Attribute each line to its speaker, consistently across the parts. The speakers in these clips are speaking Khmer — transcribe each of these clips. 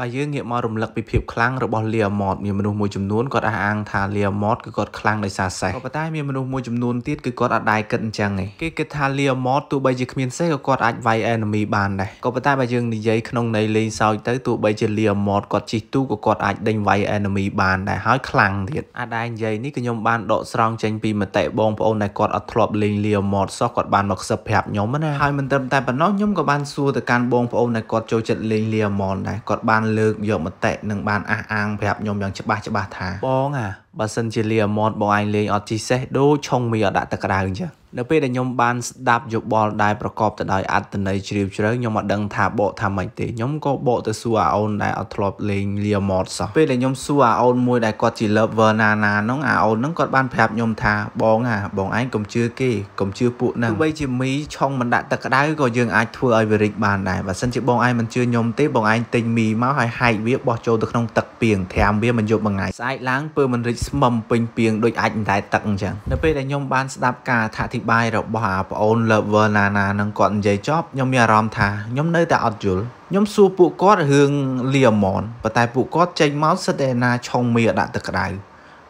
Speaker 1: បើយើងងាកមករំលឹកពីភាពខ្លាំងរបស់លីអាម៉តមានមនុស្សមួយចំនួនគាត់អះអាងថាលីអាម៉តគឺគាត់ខ្លាំងដោយសារសេះក៏ប៉ុន្តែមានមនុស្សមួយចំនួនទៀតគឺគាត់អត់ដែរគិតអញ្ចឹងទេគេគិតថាលីអាម៉តទោះបីជាគ្មានសេះក៏គាត់អាចវាយអេនីមីបានដែរក៏ប៉ុន្តែបើយើងនិយាយក្នុងន័យលេងសើចទៅទោះបីជាលីអាម៉តគាត់ជិះទូក៏គាត់អាចដេញវាយអេនីមីបានដែរហើយខ្លាំងទៀតអាចដែរនិយាយនេះគឺខ្ញុំបានដកស្រង់ចេញពីមតិបងប្អូនដែលគាត់អត់ធ្លាប់លេងលីអាម៉តសោះគាត់បានមកខ្សឹបប្រាប់ខ្ញុំណាហើយមិនត្រឹមតែប៉ុណ្ណោះខ្ញុំក៏បានសួរទៅកាន់បងប្អូនដែលគាត់ចូលចិត្តលេងលីអាម៉តដែរគាត់បានលើកយកមតិនិងបានអះអាងប្រាប់ខ្ញុំយ៉ាងច្បាស់ច្បាស់ថាបងអាបើសិនជាលីអាម៉តបងឯងលេងអត់ជីសេះដូចឆុងមីអត់ដាក់ទឹកក្តៅអញ្ចឹងនៅពេលដែលខ្ញុំបានស្ដាប់យោបល់ដែលប្រកបទៅដោយអត្ថន័យជ្រាលជ្រៅខ្ញុំមកដឹងថាបកថាម៉េចទេខ្ញុំក៏បកទៅសួរអាអូនដែលអត់ធ្លាប់លេងលាម៉តសោះពេលដែលខ្ញុំសួរអាអូនមួយដែលគាត់ជា lover ណាណាហ្នឹងអាអូនហ្នឹងគាត់បានប្រាប់ខ្ញុំថាបងអាបងឯងកុំជឿគេកុំជឿពួកហ្នឹងទោះបីជាមីឆុងមិនដាក់ទឹកក្តៅក៏យើងអាចធ្វើឲ្យវារីកបានដែរបើសិនជាបងឯងមិនជឿខ្ញុំទេបងឯងទិញមីមកហើយហែកវាបោះចូលទៅក្នុងទឹកពីងត្រាំវាមិនយប់មួយថ្ងៃស្អែកឡើងពើមិនរីកស្មឹមពេញពីងដូចអាចមិនដែរទឹកអញ្ចឹងនៅពេលដែលខ្ញុំបានស្ដាប់ការអធិបាយរបស់អាប្អូន lover ណាណានឹងគាត់និយាយចប់ខ្ញុំមានអារម្មណ៍ថាខ្ញុំនៅតែអត់យល់ខ្ញុំសួរពួកគាត់រឿងលីអមនប៉ុន្តែពួកគាត់ចេញមកសិតឯណាឆុងមីដាក់ទឹកក្តៅ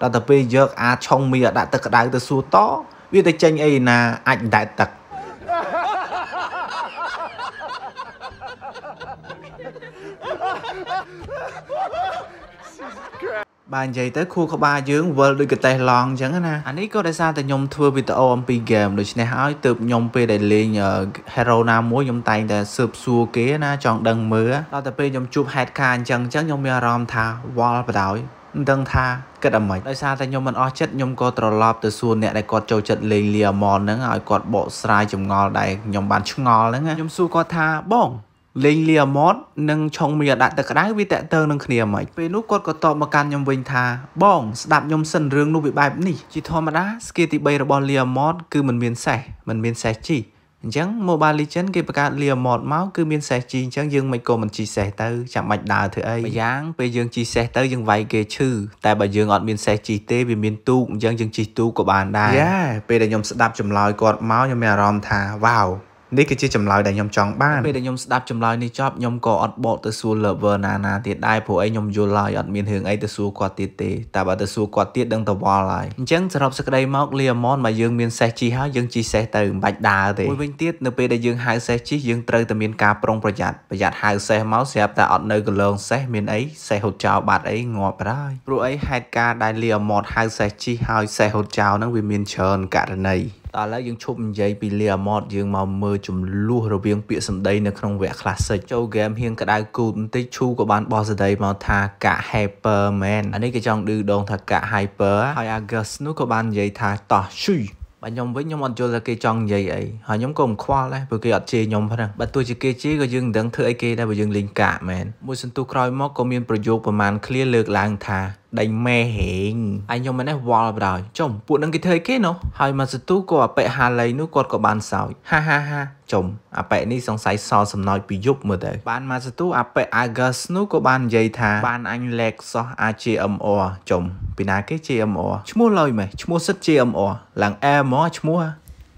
Speaker 1: ដល់ទៅពេលយកអាឆុងមីដាក់ទឹកក្តៅទៅសួរតវាទៅចេញអីណាអាចដែតទឹកបាទនិយាយទៅខួរក្បាលយើងវិលដូចកតេះឡងអញ្ចឹងណាអានេះក៏ដោយសារតែខ្ញុំធ្វើវីដេអូអំពីហ្គេមដូច្នេះហើយទើបខ្ញុំពេលដែលលេង Hero ណាមួយខ្ញុំតែងតែស៊ើបសួរគេណាចង់ដឹងមើលដល់តែពេលខ្ញុំជួប head car អញ្ចឹងអញ្ចឹងខ្ញុំមានអារម្មណ៍ថាវល់បដ ாய் មិនដឹងថាគិតអាម៉េចដោយសារតែខ្ញុំមិនអស់ចិត្តខ្ញុំក៏ត្រឡប់ទៅសួរអ្នកដែលគាត់ចូលចិត្តលេងលីអាម៉នហ្នឹងឲ្យគាត់បកស្រាយចម្ងល់ដែលខ្ញុំបានឆ្ងល់ហ្នឹងខ្ញុំសួរគាត់ថាបងលេងលីអាម៉ត់និងឆុងមីអដាក់ទឹកក្តៅវាតាក់ទងនឹងគ្នាមិនពេលនោះគាត់ក៏តបមកកាន់ខ្ញុំវិញថាបងស្ដាប់ខ្ញុំសិនរឿងនោះវាបែបនេះជាធម្មតាស្គីទី3របស់លីអាម៉ត់គឺមិនមានសេះមិនមានសេះជីអញ្ចឹង Mobile Legend គេបង្កើតលីអាម៉ត់មកគឺមានសេះជីអញ្ចឹងយើងមិនក៏មិនជីសេះទៅចាំបាច់ដើរធ្វើអីម្យ៉ាងពេលយើងជីសេះទៅយើងវាយគេឈឺតែបើយើងអត់មានសេះជីទេវាមានទូកអញ្ចឹងយើងជីទូកក៏បានដែរយ៉ាពេលដែលខ្ញុំស្ដាប់ចម្លើយគាត់មកខ្ញុំមានអារម្មណ៍ថាវ៉ាវនេះគឺជាចម្លើយដែលខ្ញុំចង់បានពេលដែលខ្ញុំស្ដាប់ចម្លើយនេះចប់ខ្ញុំក៏អត់បកទៅសួរ lover ណាណាទៀតដែរព្រោះអីខ្ញុំយល់ឡើយអត់មានរឿងអីទៅសួរគាត់ទៀតទេតែបើទៅសួរគាត់ទៀតដឹងតវល់ហើយអញ្ចឹងសរុបសេចក្តីមកលីអាម៉នមកយើងមានសេះជីហើយយើងជីសេះទៅមិនបាច់ដើរទេមួយវិញទៀតនៅពេលដែលយើងហៅសេះជីយើងត្រូវតែមានការប្រុងប្រយ័ត្នប្រយ័ត្នហៅសេះមកស្រាប់តែអត់នៅកន្លងសេះមានអីសេះហូតចោលបាត់អីងាប់ហើយព្រោះអីហេតុការដែលលីអាម៉នហៅសេះជីហើយសេះហូតចោលហ្នឹងវាមានច្រើនករណីតើឥឡូវយើងឈប់និយាយពីលីអាម៉តយើងមកមើលចំនួនរវាងពាក្យសម្ដីនៅក្នុងវគ្គ classic ចូល game ហៀងក្តៅគូតបន្តិចឈូក៏បានបោះសម្ដីមកថាកាក់ hyper man អានេះគេចង់ឌឺដងថាកាក់ hyper ហើយ August នោះក៏បាននិយាយថាតោះឈីបើខ្ញុំវិញខ្ញុំអត់យល់ថាគេចង់និយាយអីហើយខ្ញុំក៏មិនខ្វល់ដែរព្រោះគេអត់ជេរខ្ញុំផងបើទោះជាគេជេរក៏យើងមិនដឹងធ្វើអីគេដែរបើយើងលេងកាក់មែនមួយសន្ទុះក្រោយមកក៏មានប្រយោគប្រមាណ clear លើកឡើងថាដេញម៉ែហេងឯងខ្ញុំមិនដែរវល់បណ្ដោយចំពួកនឹងគេធ្វើគេនោះហើយមកសទូក៏អប៉ិហាឡៃនោះគាត់ក៏បានសោយហាហាហាចំអប៉ិនេះសង្ស័យសល់សំណោចពីយប់មើលទៅបានមកសទូអប៉ិ Agas នោះក៏បាននិយាយថាបានអញលែកសោះ AJMR ចំពីណាគេ JMR ឈ្មោះឡើយម៉េះឈ្មោះសិត JMR ឡើង Air មកឈ្មោះមិ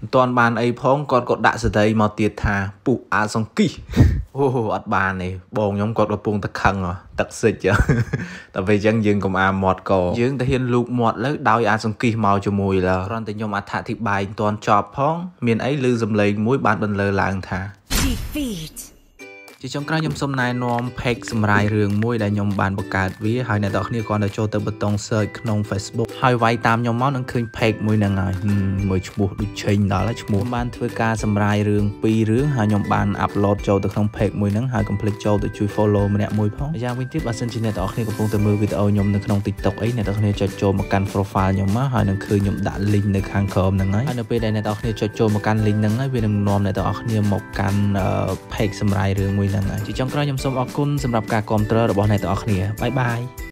Speaker 1: នទាន់បានអីផងគាត់ក៏ដាក់សេរីមកទៀតថាពុះអាសង្គីអូអត់បានទេបងខ្ញុំគាត់កំពុងតែខឹងទឹកសិចតែពេលអញ្ចឹងយើងកុំអាមាត់កយើងទៅហ៊ានលូកមាត់លើដោយអាសង្គិសមកជាមួយឡើគ្រាន់តែខ្ញុំអត្ថាធិប្បាយមិនទាន់ចប់ផង មានអីឮសំឡេងមួយ បានបន្លឺឡើងថា defeat ជាចុងក្រោយខ្ញុំសូមណែនាំផេកសម្រាយរឿងមួយដែលខ្ញុំបានបង្កើតវាហើយអ្នកនរគ្នាគ្រាន់តែចូលទៅប៊ូតុង search ក្នុង Facebook ហើយវាយតាមខ្ញុំមកនឹងឃើញផេកមួយហ្នឹងហើយមួយឈ្មោះដូចឆេងដល់ឈ្មោះបានធ្វើការសម្រាយរឿងពីររឿងហើយខ្ញុំបាន upload ចូលទៅក្នុង page មួយហ្នឹងហើយកុំភ្លេចចូលទៅជួយ follow ម្នាក់មួយផងយ៉ាងវិញទៀតបើសិនជាអ្នកនរគ្នាកំពុងតែមើលវីដេអូខ្ញុំនៅក្នុង TikTok អីអ្នកនរគ្នាចុចចូលមកកាន់ profile ខ្ញុំមកហើយនឹងឃើញខ្ញុំដាក់ link នៅខាងក្រោមហ្នឹងហើយហើយនៅពេលដែលអ្នកនរគ្នាចុចចូលមកកាន់ link ហ្នឹងហើយវានឹងនាំអ្នកនរគ្នាមកកាន់ page សម្រាយរឿងមួយហ្នឹងហើយជាចុងក្រោយខ្ញុំសូមអរគុណសម្រាប់ការគ្រប់គ្រងរបស់អ្នកទាំងអស់គ្នាបាយបាយ